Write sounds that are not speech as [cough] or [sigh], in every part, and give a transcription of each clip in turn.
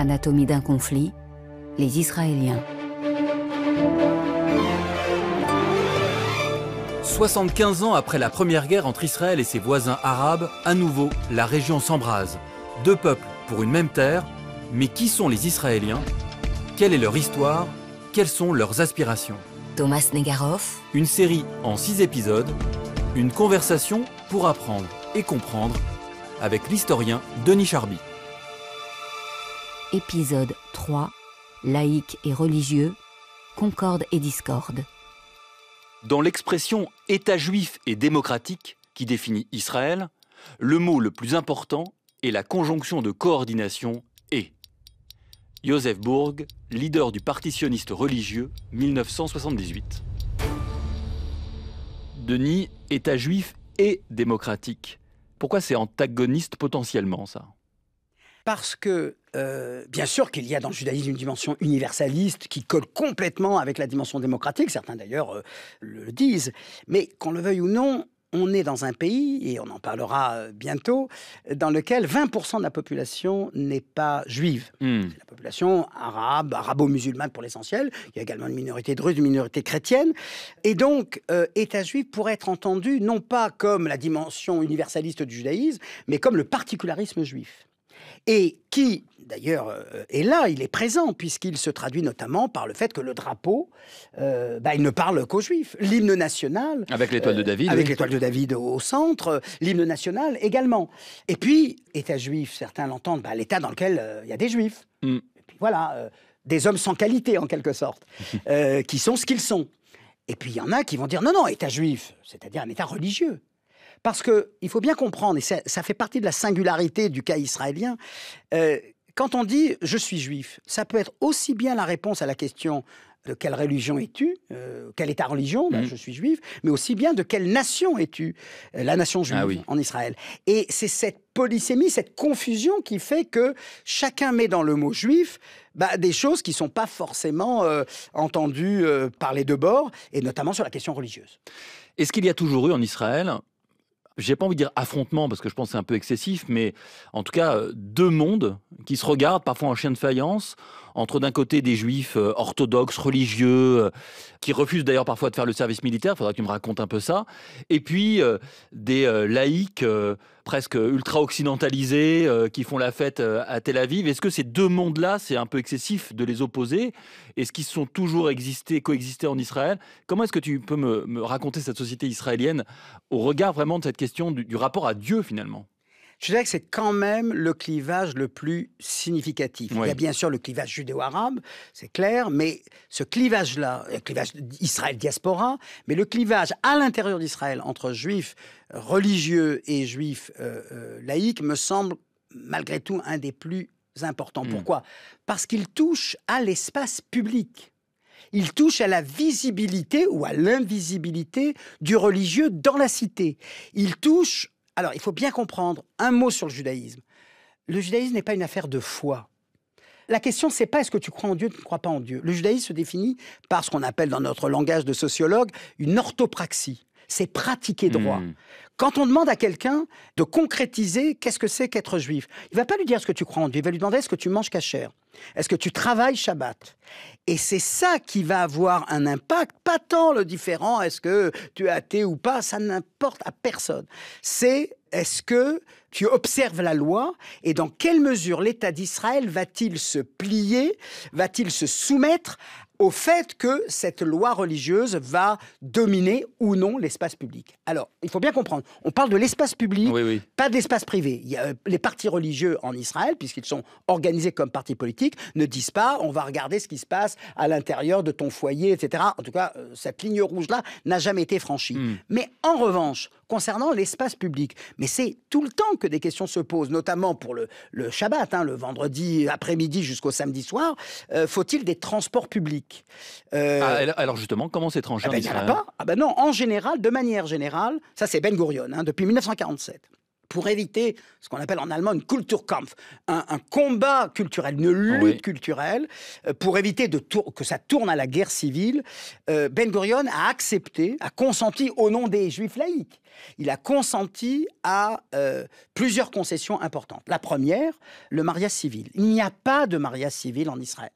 Anatomie d'un conflit, les Israéliens. 75 ans après la première guerre entre Israël et ses voisins arabes, à nouveau, la région s'embrase. Deux peuples pour une même terre, mais qui sont les Israéliens Quelle est leur histoire Quelles sont leurs aspirations Thomas Negaroff. Une série en six épisodes, une conversation pour apprendre et comprendre avec l'historien Denis Charbit. Épisode 3 Laïque et religieux, concorde et discorde. Dans l'expression État juif et démocratique qui définit Israël, le mot le plus important est la conjonction de coordination et. Joseph Bourg, leader du Partitionniste religieux, 1978. Denis, État juif et démocratique. Pourquoi c'est antagoniste potentiellement ça parce que, euh, bien sûr qu'il y a dans le judaïsme une dimension universaliste qui colle complètement avec la dimension démocratique, certains d'ailleurs euh, le disent, mais qu'on le veuille ou non, on est dans un pays, et on en parlera euh, bientôt, dans lequel 20% de la population n'est pas juive. Hmm. la population arabe, arabo-musulmane pour l'essentiel. Il y a également une minorité de une minorité chrétienne. Et donc, État juif pourrait être entendu non pas comme la dimension universaliste du judaïsme, mais comme le particularisme juif et qui, d'ailleurs, euh, est là, il est présent, puisqu'il se traduit notamment par le fait que le drapeau, euh, bah, il ne parle qu'aux Juifs. L'hymne national. Avec l'étoile de euh, David. avec l'étoile de David au centre, l'hymne national également. Et puis, État juif, certains l'entendent, bah, l'État dans lequel il y a des Juifs. Mm. voilà, des hommes sans qualité, en quelque sorte, [laughs] qui sont ce qu'ils sont. Et puis il y en a qui vont dire non, non, État juif, c'est-à-dire un État religieux. Parce qu'il faut bien comprendre, et ça, fait partie de la singularité du cas israélien, euh, quand on dit je suis juif, ça peut être aussi bien la réponse à la question de quelle religion es-tu euh, Quelle est ta religion ben, mmh. Je suis juif, mais aussi bien de quelle nation es-tu euh, La nation juive ah en Israël. Et c'est cette polysémie, cette confusion qui fait que chacun met dans le mot juif ben, des choses qui ne sont pas forcément euh, entendues par les deux bords, et notamment sur la question religieuse. Est-ce qu'il y a toujours eu en Israël j'ai pas envie de dire affrontement parce que je pense que c'est un peu excessif, mais en tout cas euh, deux mondes qui se regardent parfois en chien de faïence entre d'un côté des juifs euh, orthodoxes, religieux, euh, qui refusent d'ailleurs parfois de faire le service militaire, il faudra que tu me racontes un peu ça, et puis euh, des laïcs presque ultra-occidentalisés qui font la fête à Tel Aviv. Est-ce que ces deux mondes-là, c'est un peu excessif de les opposer Est-ce qu'ils sont toujours existés, coexistés en Israël Comment est-ce que tu peux me, raconter cette société israélienne au regard vraiment de cette question du rapport à Dieu finalement je dirais que c'est quand même le clivage le plus significatif. Il y a bien sûr le clivage judéo-arabe, c'est clair, mais ce clivage-là, le clivage Israël-diaspora, mais le clivage à l'intérieur d'Israël entre juifs religieux et juifs euh, euh, laïcs me semble malgré tout un des plus importants. Hmm. Pourquoi Parce qu'il touche à l'espace public. Il touche à la visibilité ou à l'invisibilité du religieux dans la cité. Il touche alors, il faut bien comprendre un mot sur le judaïsme. Le judaïsme n'est pas une affaire de foi. La question, c'est pas est-ce que tu crois en Dieu, ou tu ne crois pas en Dieu. Le judaïsme se définit par ce qu'on appelle dans notre langage de sociologue une orthopraxie c'est pratiquer droit. Hmm. Quand on demande à quelqu'un de concrétiser qu'est-ce que c'est qu'être juif, il va pas lui dire ce que tu crois en Dieu, il va lui demander est-ce que tu manges cachère, est-ce que tu travailles Shabbat. Et c'est ça qui va avoir un impact, pas tant le différent, est-ce que tu es athée ou pas, ça n'importe à personne. C'est est-ce que tu observes la loi et dans quelle mesure l'État d'Israël va-t-il se plier, va-t-il se soumettre au fait que cette loi religieuse va dominer ou non l'espace public. Alors, il faut bien comprendre, on parle de l'espace public, pas de l'espace privé. Euh, les partis religieux en Israël, puisqu'ils sont organisés comme partis politiques, ne disent pas on va regarder ce qui se passe à l'intérieur de ton foyer, etc. En tout cas, euh, cette ligne rouge-là n'a jamais été franchie. Hmm. Mais en revanche, concernant l'espace public. Mais c'est tout le temps que des questions se posent, notamment pour le, Shabbat, hein, le vendredi après-midi jusqu'au samedi soir. Euh, faut-il des transports publics euh, ah, Alors justement, comment s'étranger ah ben, en Ah ben non, en général, de manière générale, ça c'est Ben Gurion, hein, depuis 1947 pour éviter ce qu'on appelle en allemand une Kulturkampf, un, combat culturel, une lutte culturelle, euh, pour éviter que ça tourne à la guerre civile, euh, Ben Gurion a accepté, a consenti au nom des juifs laïcs, il a consenti à euh, plusieurs concessions importantes. La première, le mariage civil. Il n'y a pas de mariage civil en Israël.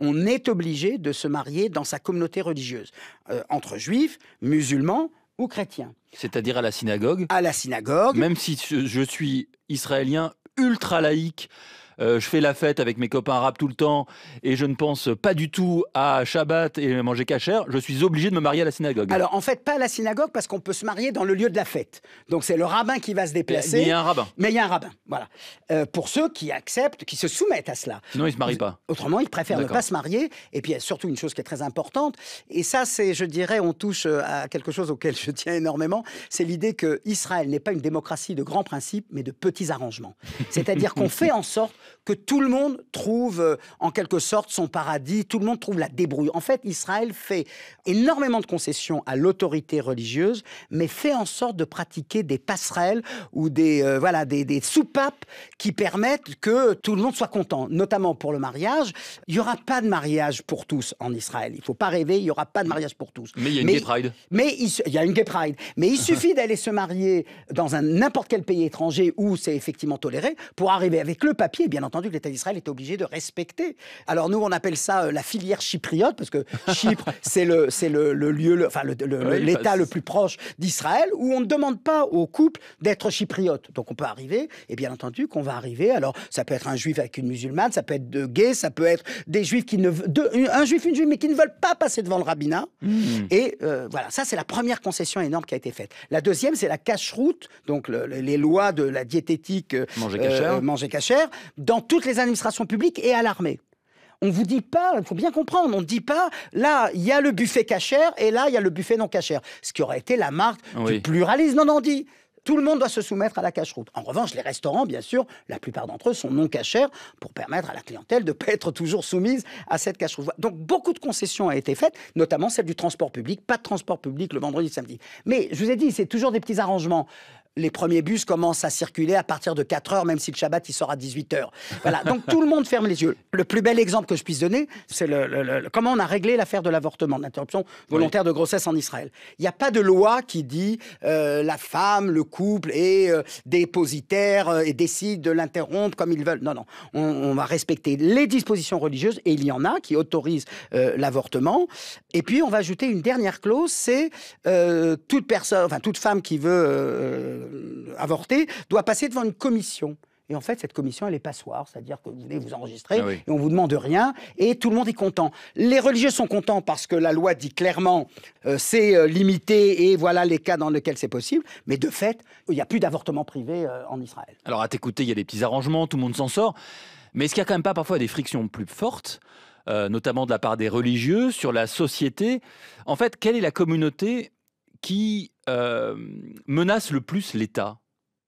On est obligé de se marier dans sa communauté religieuse, entre juifs, musulmans, ou chrétien. C'est-à-dire à la synagogue À la synagogue. Même si je suis israélien ultra laïque, euh, je fais la fête avec mes copains arabes tout le temps et je ne pense pas du tout à Shabbat et manger cachère, je suis obligé de me marier à la synagogue. Alors en fait, pas à la synagogue parce qu'on peut se marier dans le lieu de la fête. Donc c'est le rabbin qui va se déplacer. Mais il y a un rabbin. Mais il y a un rabbin, voilà. Euh, pour ceux qui acceptent, qui se soumettent à cela. Sinon, ils ne se marient pas. Autrement, ils préfèrent ne pas se marier. Et puis, il y a surtout une chose qui est très importante. Et ça, c'est, je dirais, on touche euh, à quelque chose auquel je tiens énormément. C'est l'idée que Israël n'est pas une démocratie de grands principes, mais de petits arrangements. C'est-à-dire qu'on [laughs] fait en sorte que tout le monde trouve euh, en quelque sorte son paradis, tout le monde trouve la débrouille. En fait, Israël fait énormément de concessions à l'autorité religieuse, mais fait en sorte de pratiquer des passerelles ou des, euh, voilà, des, des soupapes qui permettent que tout le monde soit content, notamment pour le mariage. Il n'y aura pas de mariage pour tous en Israël. Il ne faut pas rêver, il n'y aura pas de mariage pour tous. Mais il y a une mais, gay pride. Mais il, y a une Mais il [laughs] suffit d'aller se marier dans un n'importe quel pays étranger où c'est effectivement toléré pour arriver avec le papier. bien bien entendu que l'État d'Israël est obligé de respecter. Alors nous, on appelle ça euh, la filière chypriote, parce que [laughs] Chypre, c'est le, le, le, lieu, le, enfin l'État le plus proche d'Israël, où on ne demande pas aux couples d'être chypriote. Donc on peut arriver, et bien entendu qu'on va arriver. Alors ça peut être un juif avec une musulmane, ça peut être deux gays, ça peut être des juifs qui ne... De, un juif, une juive, mais qui ne veulent pas passer devant le rabbinat. Hmm. Et euh, voilà, ça c'est la première concession énorme qui a été faite. La deuxième, c'est la cache-route, donc les lois de la diététique euh, manger cachère dans toutes les administrations publiques et à l'armée. On vous dit pas, il faut bien comprendre, on ne dit pas, là, il y a le buffet cachère et là, il y a le buffet non cachère. Ce qui aurait été la marque du pluralisme. Non, dit, tout le monde doit se soumettre à la cache En revanche, les restaurants, bien sûr, la plupart d'entre eux sont non cachères pour permettre à la clientèle de ne pas être toujours soumise à cette cache Donc, beaucoup de concessions ont été faites, notamment celle du transport public. Pas de transport public le vendredi et le samedi. Mais je vous ai dit, c'est toujours des petits arrangements les premiers bus commencent à circuler à partir de 4 heures, même si le Shabbat il sort à 18 heures. Voilà. Donc tout le monde ferme les yeux. Le plus bel exemple que je puisse donner, c'est le, comment on a réglé l'affaire de l'avortement, l'interruption volontaire de grossesse en Israël. Il n'y a pas de loi qui dit euh, la femme, le couple est euh, dépositaire euh, et décide de l'interrompre comme ils veulent. Non, non. On, on, va respecter les dispositions religieuses et il y en a qui autorisent l'avortement. Et puis on va ajouter une dernière clause, c'est toute personne, enfin toute femme qui veut euh, avorté doit passer devant une commission. Et en fait, cette commission, elle est passoire, c'est-à-dire que vous venez vous enregistrer ah et on vous demande rien, et tout le monde est content. Les religieux sont contents parce que la loi dit clairement euh, c'est euh, limité et voilà les cas dans lesquels c'est possible, mais de fait, il n'y a plus d'avortement privé en Israël. Alors à t'écouter, il y a des petits arrangements, tout le monde s'en sort, mais est-ce qu'il n'y a quand même pas parfois des frictions plus fortes notamment de la part des religieux, sur la société. En fait, quelle est la communauté qui euh, menacent le plus l'État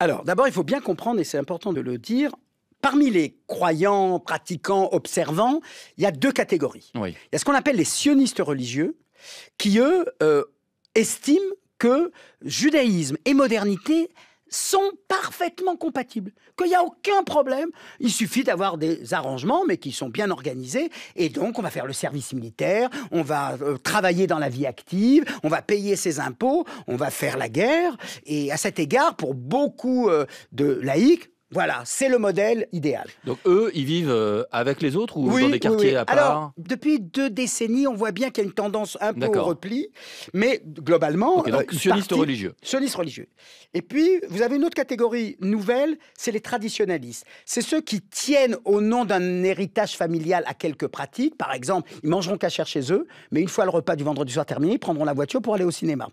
Alors, d'abord, il faut bien comprendre, et c'est important de le dire, parmi les croyants, pratiquants, observants, il y a deux catégories. Il y a ce qu'on appelle les sionistes religieux, qui, eux, euh, estiment que judaïsme et modernité sont parfaitement compatibles, qu'il n'y a aucun problème. Il suffit d'avoir des arrangements, mais qui sont bien organisés. Et donc, on va faire le service militaire, on va euh, travailler dans la vie active, on va payer ses impôts, on va faire la guerre. Et à cet égard, pour beaucoup euh, de laïcs, voilà, c'est le modèle idéal. Donc eux, ils vivent euh, avec les autres ou dans des quartiers à part Alors, depuis deux décennies, on voit bien qu'il y a une tendance un peu au repli, mais globalement... donc, euh, sionistes religieux. Sionistes religieux. Et puis, vous avez une autre catégorie nouvelle, c'est les traditionalistes. C'est ceux qui tiennent au nom d'un héritage familial à quelques pratiques. Par exemple, ils mangeront cachère chez eux, mais une fois le repas du vendredi soir terminé, ils prendront la voiture pour aller au cinéma.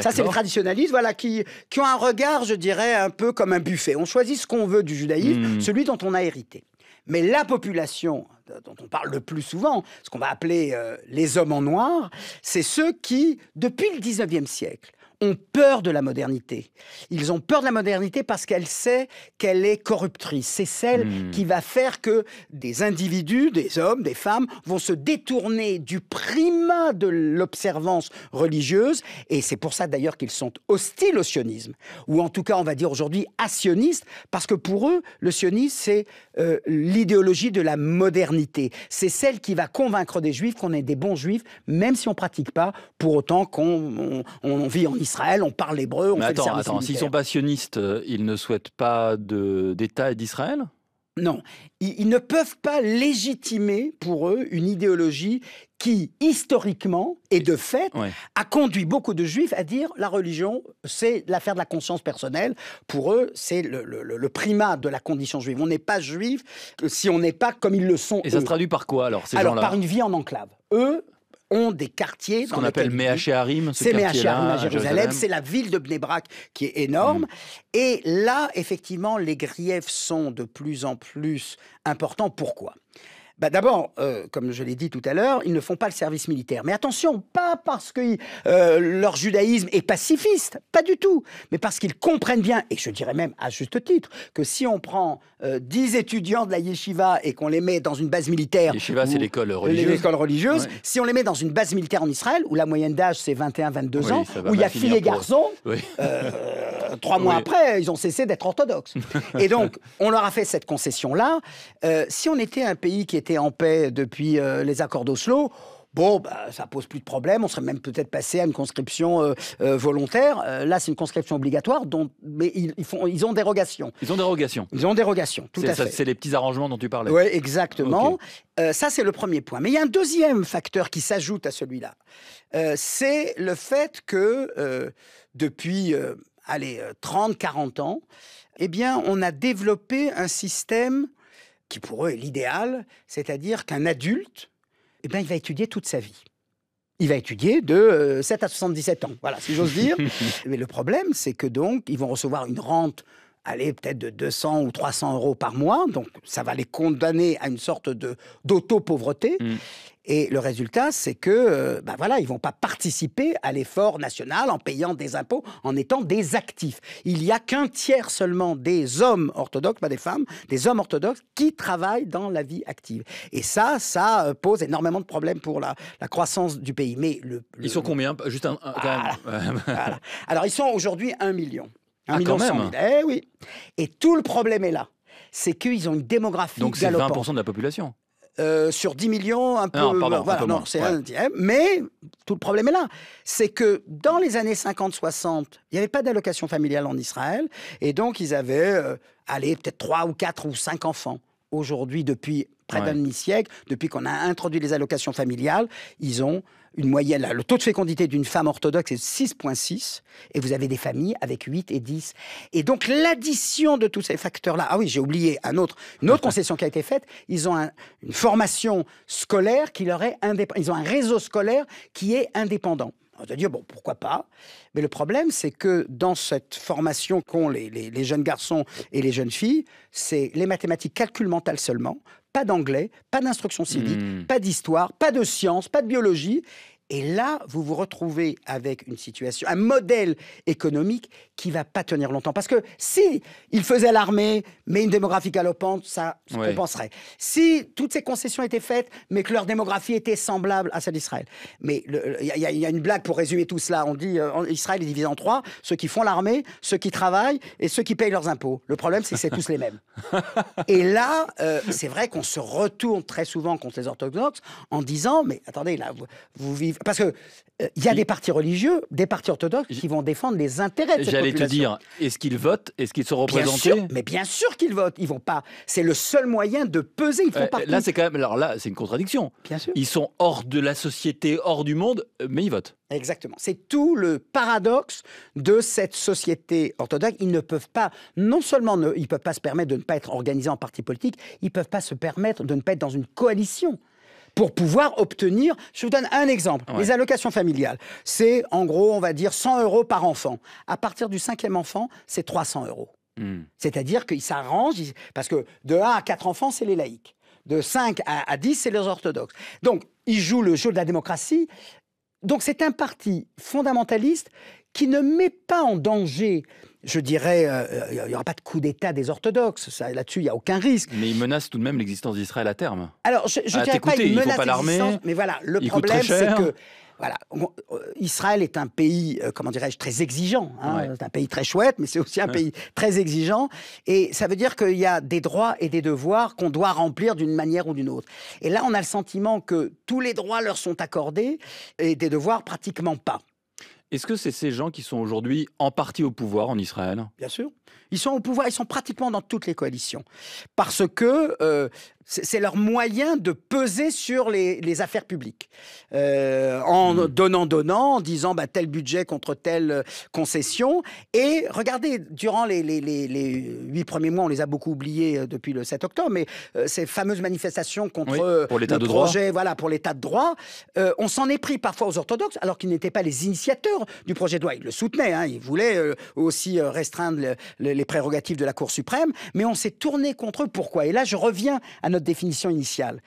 Ça, c'est les traditionalistes voilà, qui, qui ont un regard, je dirais, un peu comme un buffet. On choisit ce qu'on veut du judaïsme, hmm. celui dont on a hérité. Mais la population euh, dont on parle le plus souvent, ce qu'on va appeler euh, les hommes en noir, c'est ceux qui, depuis le 19e siècle, ont peur de la modernité. Ils ont peur de la modernité parce qu'elle sait qu'elle est corruptrice. C'est celle hmm. qui va faire que des individus, des hommes, des femmes vont se détourner du primat de l'observance religieuse. Et c'est pour ça d'ailleurs qu'ils sont hostiles au sionisme. Ou en tout cas, on va dire aujourd'hui à sionistes, parce que pour eux, le sionisme, c'est euh, l'idéologie de la modernité. C'est celle qui va convaincre des juifs qu'on est des bons juifs, même si on pratique pas, pour autant qu'on vit en Israël on parle hébreu, on fait attends, attends, s'ils sont passionnistes, euh, ils ne souhaitent pas d'État et d'Israël non, ils, ne peuvent pas légitimer pour eux une idéologie qui, historiquement et de fait, a conduit beaucoup de juifs à dire la religion, c'est l'affaire de la conscience personnelle. Pour eux, c'est le, le, primat de la condition juive. On n'est pas juif euh, si on n'est pas comme ils le sont. Et ça se traduit par quoi alors, ces gens-là Par une vie en enclave. Eux, ont des quartiers. Ce qu'on appelle Mehacharim. C'est ce Jérusalem. C'est la ville de Bnebrak qui est énorme. Hmm. Et là, effectivement, les griefs sont de plus en plus importants. Pourquoi bah, d'abord, euh, comme je l'ai dit tout à l'heure, ils ne font pas le service militaire. Mais attention, pas parce que euh, leur judaïsme est pacifiste, pas du tout, mais parce qu'ils comprennent bien, et je dirais même à juste titre, que si on prend 10 euh, étudiants de la yeshiva et qu'on les met dans une base militaire... Yeshiva, c'est l'école religieuse. Si on les met dans une base militaire en Israël, où la moyenne d'âge, c'est 21-22 ans, où il y a filles et garçons... [laughs] trois mois après, ils ont cessé d'être orthodoxes. [laughs] et donc, on leur a fait cette concession-là. Euh, si on était un pays qui était en paix depuis euh, les accords d'Oslo, Bon, bah, ça pose plus de problème. On serait même peut-être passé à une conscription euh, volontaire. là, c'est une conscription obligatoire, dont mais ils, font, ils ont dérogation. Ils ont dérogation. Ils ont dérogation. Tout à fait. C'est les petits arrangements dont tu parlais. Oui, exactement. ça, c'est le premier point. Mais il y a un deuxième facteur qui s'ajoute à celui-là. c'est le fait que depuis allez, 30, euh, 40 ans, eh bien, on a développé un système qui pour eux est l'idéal, c'est-à-dire qu'un adulte, eh bien, il va étudier toute sa vie. Il va étudier de 7 euh, à 77 ans, voilà, si j'ose dire. [laughs] Mais le problème, c'est que donc, ils vont recevoir une rente aller peut-être de 200 ou 300 euros par mois. Donc, ça va les condamner à une sorte de d'auto-pauvreté. Mm. Et le résultat, c'est que, ben voilà, ils vont pas participer à l'effort national en payant des impôts, en étant des actifs. Il n'y a qu'un tiers seulement des hommes orthodoxes, pas des femmes, des hommes orthodoxes qui travaillent dans la vie active. Et ça, ça euh, pose énormément de problèmes pour la, la croissance du pays. Mais Ils sont combien Juste un. [laughs] Alors, ils sont aujourd'hui un million. Ah, un Eh oui. Et tout le problème est là. C'est qu'ils ont une démographie Donc c'est 20% de la population. Euh, sur 10 millions, un ah, peu. Non, non, c'est un Mais tout le problème est là. C'est que dans les années 50-60, il n'y avait pas d'allocation familiale en Israël. Et donc, ils avaient, euh, allez, peut-être 3 ou 4 ou 5 enfants. Aujourd'hui, depuis près d'un demi-siècle, depuis qu'on a introduit les allocations familiales, ils ont une moyenne, le taux de fécondité d'une femme orthodoxe est de 6,6, et vous avez des familles avec 8 et 10. Et donc l'addition de tous ces facteurs-là, ah oui, j'ai oublié un autre, une autre concession qui a été faite, ils ont une formation scolaire qui leur est indépendante, ils ont un réseau scolaire qui est indépendant. On va dire, bon, pourquoi pas Mais le problème, c'est que dans cette formation qu'ont les, jeunes garçons et les jeunes filles, c'est les mathématiques calcul mental seulement, pas d'anglais, pas d'instruction civique, hmm. pas d'histoire, pas de sciences, pas de biologie. Et là, vous vous retrouvez avec une situation, un modèle économique qui va pas tenir longtemps. Parce que si il faisait l'armée, mais une démographie galopante, ça se compenserait. Si toutes ces concessions étaient faites, mais que leur démographie était semblable à celle d'Israël. Mais il y, a une blague pour résumer tout cela. On dit euh, Israël est divisé en trois ceux qui font l'armée, ceux qui travaillent et ceux qui payent leurs impôts. Le problème, c'est que c'est tous les mêmes. [laughs] Et là, euh, c'est vrai qu'on se retourne très souvent contre les orthodoxes en disant mais attendez là, vous vivez parce que euh, il y a des partis religieux, des partis orthodoxes qui vont défendre les intérêts de cette J'allais te dire, est-ce qu'ils votent Est-ce qu'ils sont représentés bien sûr, Mais bien sûr qu'ils votent. Ils vont pas. C'est le seul moyen de peser. Là, c'est quand même. Alors là, c'est une contradiction. Bien sûr. Ils sont hors de la société, hors du monde, mais ils votent. Exactement. C'est tout le paradoxe de cette société orthodoxe. Ils ne peuvent pas, non seulement ne, ils peuvent pas se permettre de ne pas être organisés en parti politique, ils ne peuvent pas se permettre de ne pas être dans une coalition pour pouvoir obtenir. Je vous donne un exemple. Les allocations familiales, c'est en gros, on va dire 100 euros par enfant. À partir du cinquième enfant, c'est 300 euros. Hmm. C'est-à-dire qu'ils s'arrangent, parce que de 1 à 4 enfants, c'est les laïcs. De 5 à 10, c'est les orthodoxes. Donc, ils jouent le jeu de la démocratie, donc c'est un parti fondamentaliste qui ne met pas en danger, je dirais, euh, euh, il n'y aura pas de coup d'État des orthodoxes, là-dessus il n'y a aucun risque. Mais il menace tout de même l'existence d'Israël à terme. Alors je ne dirais pas qu'il menace l'existence, mais voilà, le problème c'est que voilà. Euh, Israël est un pays, euh, comment dirais-je, très exigeant. Hein. C'est un pays très chouette, mais c'est aussi un pays très exigeant. Et ça veut dire qu'il y a des droits et des devoirs qu'on doit remplir d'une manière ou d'une autre. Et là, on a le sentiment que tous les droits leur sont accordés et des devoirs pratiquement pas. Est-ce que c'est ces gens qui sont aujourd'hui en partie au pouvoir en Israël Bien sûr. Ils sont au pouvoir, ils sont pratiquement dans toutes les coalitions. Parce que euh, c'est leur moyen de peser sur les, affaires publiques. Euh, en mmh. donnant, donnant, en disant bah, tel budget contre telle euh, concession. Et regardez, durant les, les, huit premiers mois, on les a beaucoup oubliés euh, depuis le 7 octobre, mais ces fameuses manifestations contre pour l'état de projet, droit. voilà, pour l'état de droit, on s'en est pris parfois aux orthodoxes, alors qu'ils n'étaient pas les initiateurs du projet de loi. Ils le soutenaient, hein, ils voulaient aussi restreindre les prérogatives de la Cour suprême, mais on s'est tourné contre eux. Pourquoi Et là, je reviens à notre définition initiale.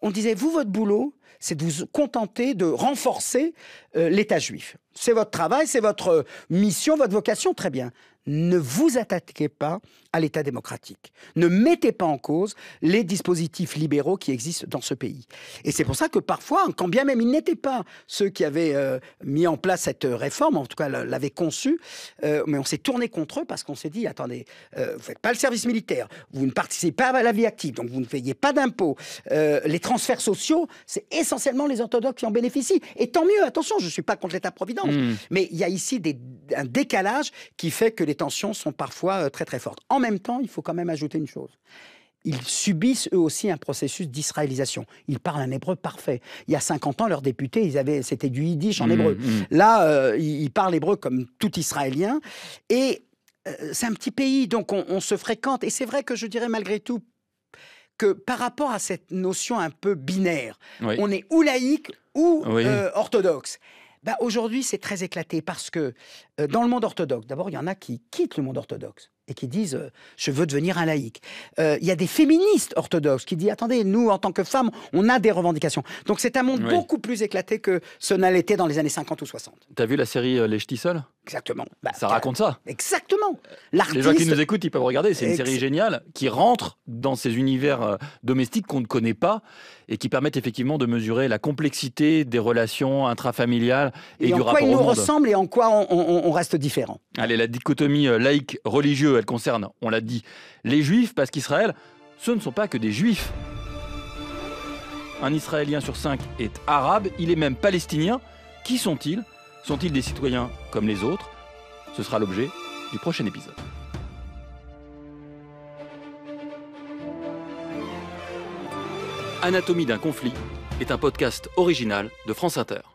On disait, vous, votre boulot, c'est de vous contenter de renforcer euh, l'État juif. C'est votre travail, c'est votre euh, mission, votre vocation, très bien. Ne vous attaquez pas à l'État démocratique. Ne mettez pas en cause les dispositifs libéraux qui existent dans ce pays. Et c'est pour ça que parfois, quand bien même ils n'étaient pas ceux qui avaient euh, mis en place cette réforme, en tout cas l'avaient conçue, mais on s'est tourné contre eux parce qu'on s'est dit, attendez, vous ne faites pas le service militaire, vous ne participez pas à la vie active, donc vous ne payez pas d'impôts. les transferts sociaux, c'est essentiellement les orthodoxes qui en bénéficient. Et tant mieux, attention, je ne suis pas contre l'État-providence, hmm. mais il y a ici des, un décalage qui fait que les tensions sont parfois euh, très très fortes. En même temps, il faut quand même ajouter une chose ils subissent eux aussi un processus d'israélisation. Ils parlent un hébreu parfait. Il y a 50 ans, leurs députés, ils avaient, c'était du yiddish en hmm, hébreu. Hmm. Là, euh, ils parlent hébreu comme tout Israélien. Et euh, c'est un petit pays, donc on se fréquente. Et c'est vrai que je dirais malgré tout, par rapport à cette notion un peu binaire, on est ou laïque ou euh, orthodoxe. Bah, Aujourd'hui, c'est très éclaté parce que euh, dans le monde orthodoxe, d'abord, il y en a qui quittent le monde orthodoxe et qui disent euh, je veux devenir un laïc. Euh, il y a des féministes orthodoxes qui disent attendez, nous en tant que femmes, on a des revendications. Donc c'est un monde beaucoup plus éclaté que ce être dans les années 50 ou 60. T'as vu la série euh, Les Les seuls Exactement. Bah, ça raconte ça. Exactement. Les gens qui nous écoutent, ils peuvent regarder. C'est une série géniale qui rentre dans ces univers domestiques qu'on ne connaît pas et qui permettent effectivement de mesurer la complexité des relations intrafamiliales et, du rapport En quoi ils nous ressemblent et en quoi on, on reste différent Allez, la dichotomie euh, laïque religieux, elle concerne, on l'a dit, les juifs, parce qu'Israël, ce ne sont pas que des juifs. Un Israélien sur cinq est arabe, il est même palestinien. Qui sont-ils Sont-ils des citoyens comme les autres Ce sera l'objet du prochain épisode. Anatomie d'un conflit est un podcast original de France Inter.